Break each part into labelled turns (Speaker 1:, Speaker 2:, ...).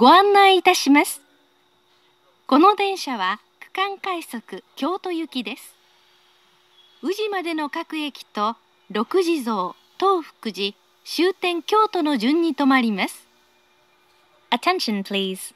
Speaker 1: ご案内いたしますこの電車は区間快速京都行きです宇治までの各駅と六地
Speaker 2: 蔵東福寺終点京都の順に止まります Attention please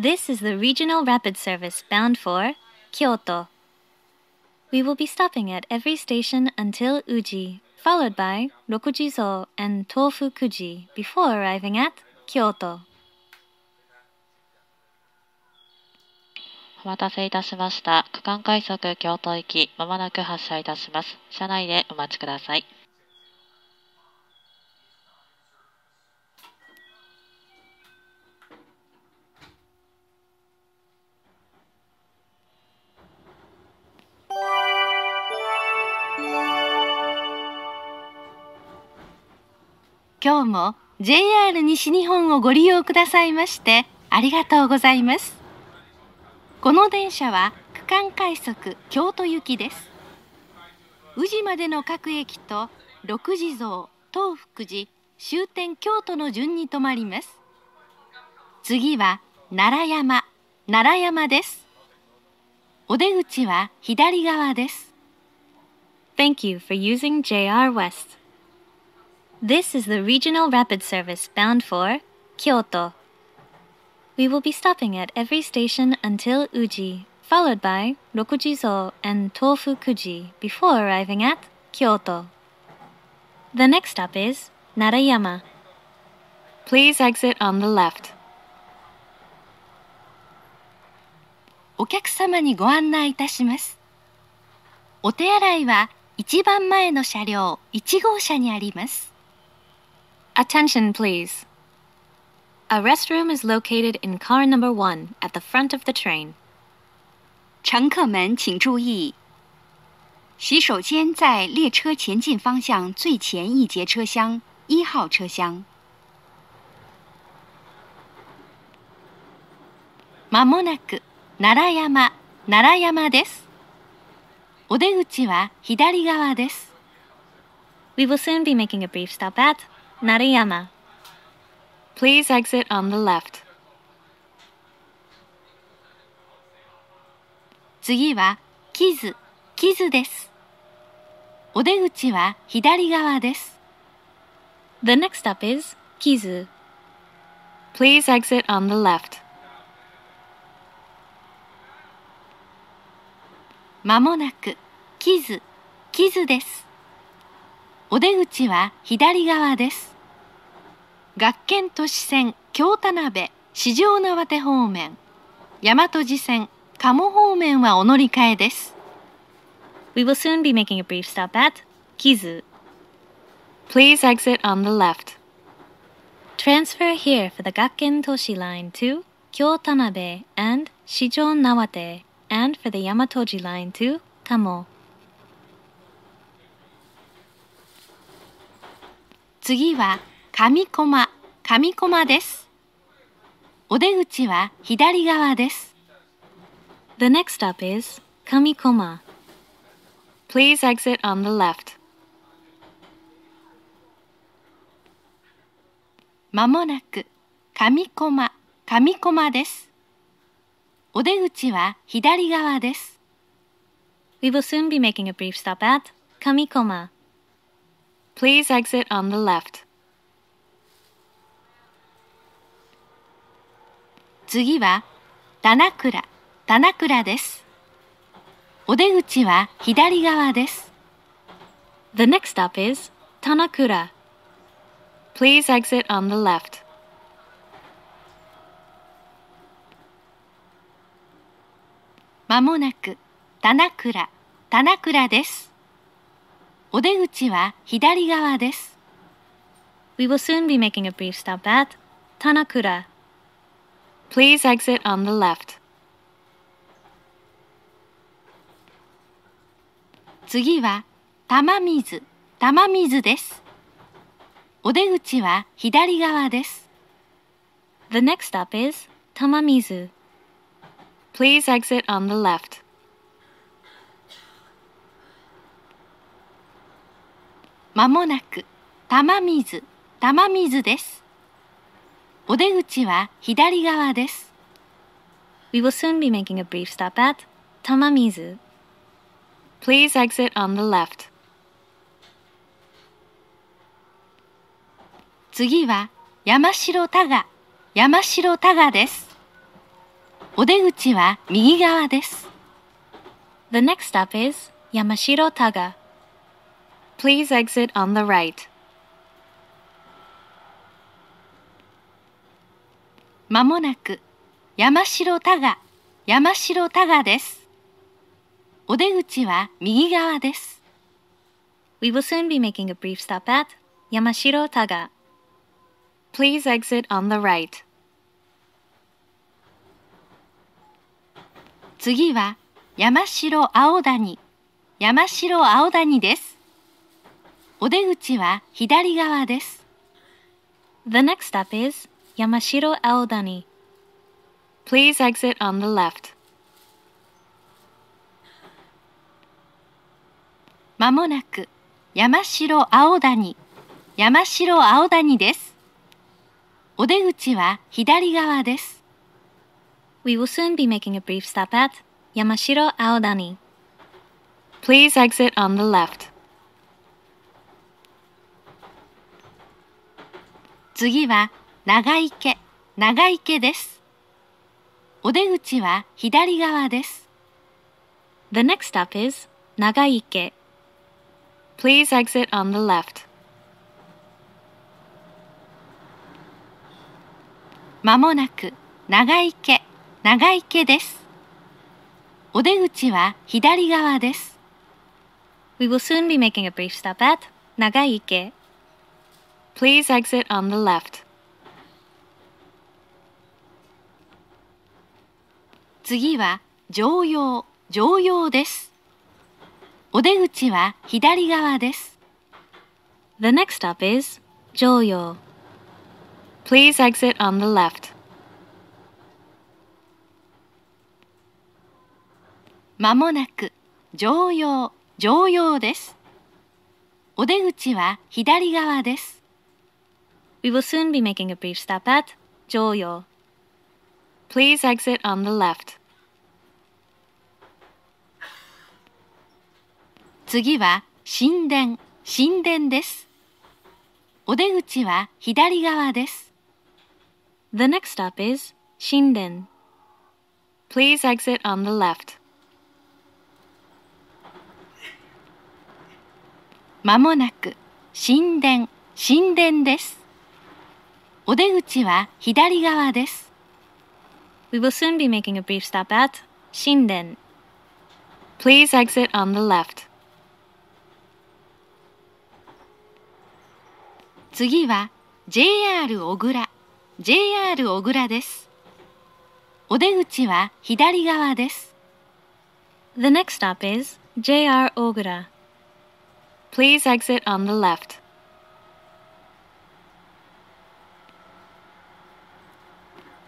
Speaker 2: This is the regional rapid service bound for Kyoto. We will be stopping at every station until Uji, followed by Rokujizo and Tofukuji before arriving at Kyoto. お待たせいたしました。区間快速京都行き、まもなく発車いたします。車内でお待ちください。
Speaker 1: 今日も JR 西日本をご利用くださいましてありがとうございます。この電車は区間快速京都行きです宇治までの各駅と六地蔵東福寺終点京都の順に止まります次は奈良山奈良山です
Speaker 2: お出口は左側です Thank you for using JR West This is the regional rapid service bound for Kyoto We will be stopping at every station until Uji, followed by Rokujizo and Tofukuji before arriving at Kyoto. The next stop is Narayama. Please exit on the left. お客様に
Speaker 1: ご案内いたします。お手洗いは一番前の車両
Speaker 2: 1号車にあります。Attention please. A restroom is located in car number one at the front of the train. 乘客们请注意，洗手间在列车前进方
Speaker 1: 向最前一节车厢一号车厢。まもなく奈良山奈
Speaker 2: 良山です。お出口は左側です。We will soon be making a brief stop at Narayama. Please exit on the left.
Speaker 1: 次は、キズ、キズです。お出口は
Speaker 2: 左側です。The next stop is キズ。Please exit on the left. まもなく、キズ、キズです。
Speaker 1: お出口は左側です。学研都市線京田辺四条縄手方面大和路線鴨方面
Speaker 2: はお乗り換えです We will soon be making a brief stop at Kizu Please exit on the left Transfer here for the g a 都 k e n line to 京田辺 a n d 市場 i j a n d for the 大和路 line to 鴨次は上駒上駒ですお出口は左側です The next stop is 上駒 Please exit on the left まもなく
Speaker 1: 上駒上駒ですお出口は左側
Speaker 2: です We will soon be making a brief stop at 上駒 Please exit on the left. 次は棚倉棚倉ですお出口は左側です The next stop is Tanakura. Please exit on the left. まも
Speaker 1: なく棚倉棚倉ですお出口は
Speaker 2: 左側です We will soon be making a brief stop at Tanakura. Please exit on the left. 次は玉水、玉水です。お出口は左側です。The next stop is 玉水。Please exit on the left.
Speaker 1: まもなく玉水、玉水です。お出
Speaker 2: 口は左側です。We will soon be making a brief stop at Tamamizu. Please exit on the left. 次は山城多賀、
Speaker 1: 山城多賀です。お出口は右側です。
Speaker 2: The next stop is y a m a s h Please exit on the right.
Speaker 1: まもなく山城多賀山城多賀です。
Speaker 2: お出口は右側です。We will soon be making a brief stop at 山城 m a Please exit on the right. 次は
Speaker 1: 山城青谷山城青谷です。
Speaker 2: お出口は左側です。The next stop is Yamashiro Aodani. Please exit on the left. まもなく山城
Speaker 1: 青谷、山城青谷です。お出口は
Speaker 2: 左側です。We will soon be making a brief stop at 山城青谷。Please exit on the left. 次は長池長池ですお出口は左側です The next stop is 長池 Please exit on the left
Speaker 1: まもなく長池長池ですお出
Speaker 2: 口は左側です We will soon be making a brief stop at 長池 Please exit on the left 次は常用常用ですお出口は左側です The next stop is 常用 Please exit on the left
Speaker 1: まもなく常用常用ですお出口
Speaker 2: は左側です We will soon be making a brief stop at 常用 Please exit on the left 次は神殿神殿ですお出口は左側です The next stop is 神殿 Please exit on the left まもなく
Speaker 1: 神殿神殿ですお出口は左
Speaker 2: 側です We will soon be making a brief stop at 神殿 Please exit on the left 次は JR 小倉 JR 小倉ですお出口は左側です The next stop is JR 小倉 Please exit on the left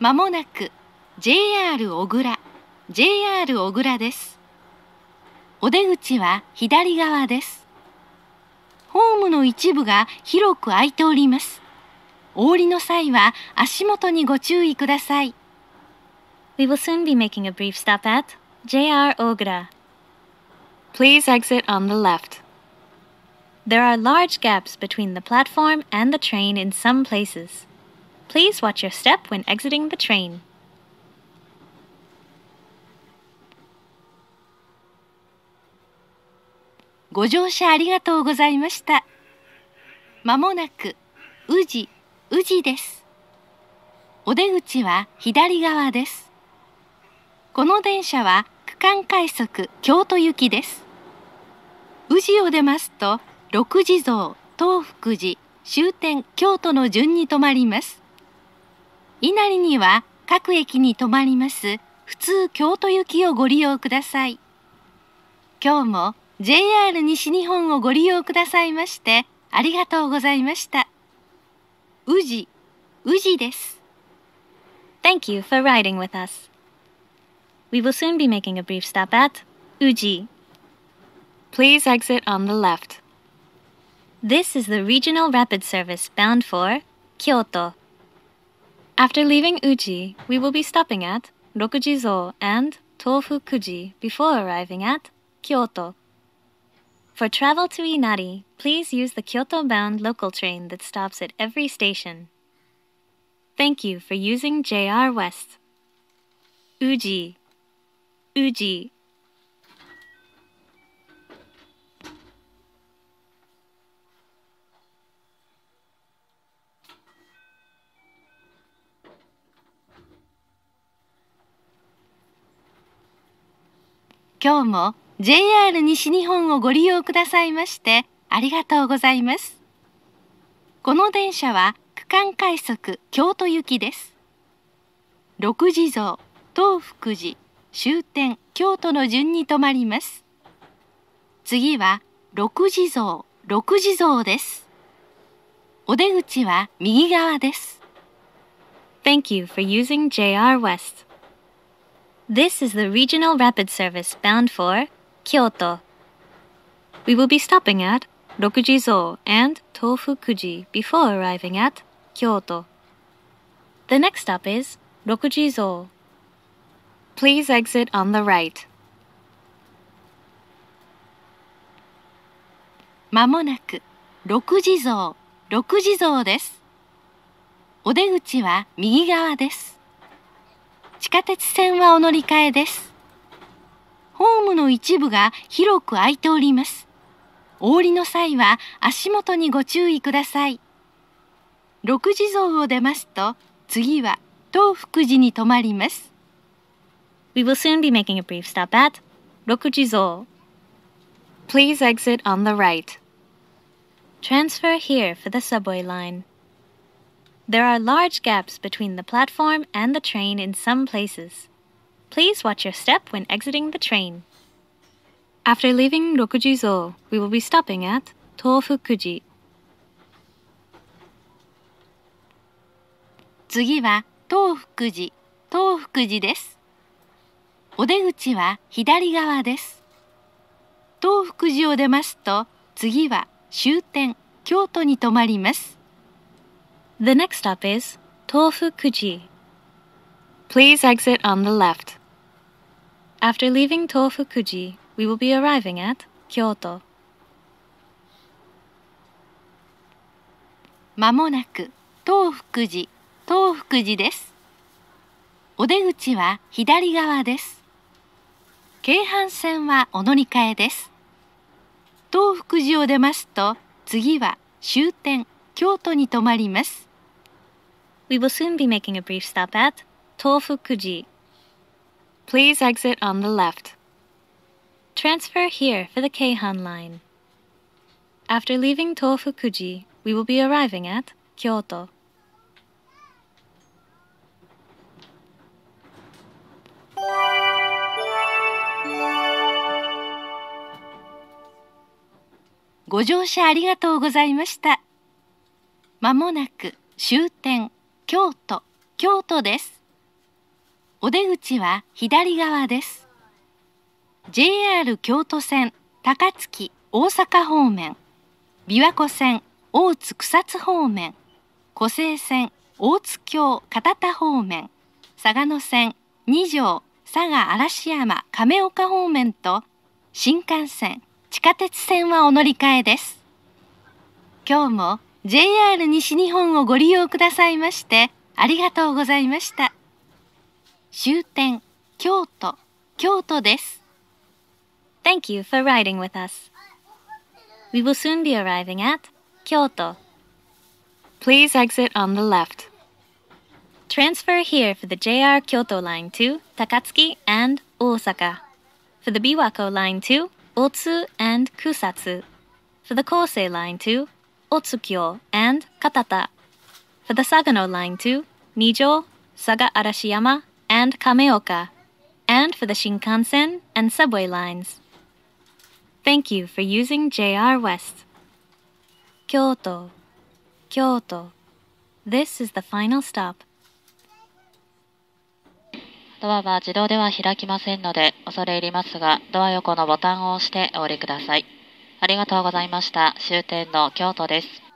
Speaker 1: まもなく JR 小倉 JR 小倉ですお出口は左側ですホームの一部が広く開いておりますお降りの際は足元に
Speaker 2: ご注意ください We will soon be making a brief stop at JR o g r a Please exit on the left There are large gaps between the platform and the train in some places Please watch your step when exiting the train ご乗車ありがとうございました
Speaker 1: まもなく宇治宇治ですお出口は左側ですこの電車は区間快速京都行きです宇治を出ますと六地蔵東福寺終点京都の順に止まります稲荷には各駅に止まります普通京都行きをご利用ください今日も JR 西日本をご利用くださいまして
Speaker 2: ありがとうございました。宇治、宇治です。Thank you for riding with us. We will soon be making a brief stop at 宇治。Please exit on the left. This is the regional rapid service bound for Kyoto. After leaving Uji, we will be stopping at Rokujizo and Tofukuji before arriving at Kyoto. For travel to Inari, please use the Kyoto bound local train that stops at every station. Thank you for using JR West. Uji. Uji.
Speaker 1: Kyomo JR 西日本をご利用くださいましてありがとうございますこの電車は区間快速京都行きです六時像東福寺終点京都の順に止まります次は六時像六時像で
Speaker 2: すお出口は右側です Thank you for using JR West. This is the regional rapid service bound for k y We will be stopping at 六時 k and t o f u before arriving at 京都。t h e next stop is 六時 k Please exit on the right. まもなく
Speaker 1: 六時蔵六地蔵ですお出口は右側です地下鉄線はお乗り換えですホームの一部が広く開いております。お降りの際は足元にご注意ください。六地蔵を出ますと、次は
Speaker 2: 東福寺に泊まります。We will soon be making a brief stop at 六地蔵 Please exit on the right. Transfer here for the subway line. There are large gaps between the platform and the train in some places. Please watch your step when exiting the train. After leaving Rokujizo, we will be stopping at Tofukuji. 次は
Speaker 1: 東福寺、東福寺です。お出口は左側です。東福寺を出ますと、次は終点、
Speaker 2: 京都に停まります。The next stop is 東福寺。Please exit on the left. After leaving Tofukuji, we will be arriving at Kyoto. まもなく東福寺東福寺です
Speaker 1: お出口は左側です京阪線はお乗り換えです東福寺を出ますと次は
Speaker 2: 終点京都に停まります We will soon be making a brief stop at 東福寺 Please exit on the left. Transfer here for the Keihan line. After leaving Tofukuji, we will be arriving at Kyoto.
Speaker 1: ご乗車ありがとうございました。まもなく終点京都京都です。お出口は左側です JR 京都線高槻大阪方面琵琶湖線大津草津方面湖西線大津京片田方面嵯峨野線二条佐賀嵐山亀岡方面と新幹線地下鉄線はお乗り換えです今日も JR 西日本をご利用くださいましてありがとうござい
Speaker 2: ました終点京都。京都です。Thank Thank you for riding with us. We will soon be arriving at Kyoto. Please exit on the left. Transfer here for the JR Kyoto line to Takatsuki and Osaka. For the Biwako line to Otsu and Kusatsu. For the Kosei line to Otsukyo and Katata. For the Sagano line to Nijo, Saga Arashiyama, and Kameoka, and for the Shinkansen and subway lines. Thank you for using JR West. Kyoto, Kyoto. This is the final stop. ドアは自動では開きませんので、恐れ入りますが、ドア横のボタンを押してお降りください。ありがとうございました。終点の京都です。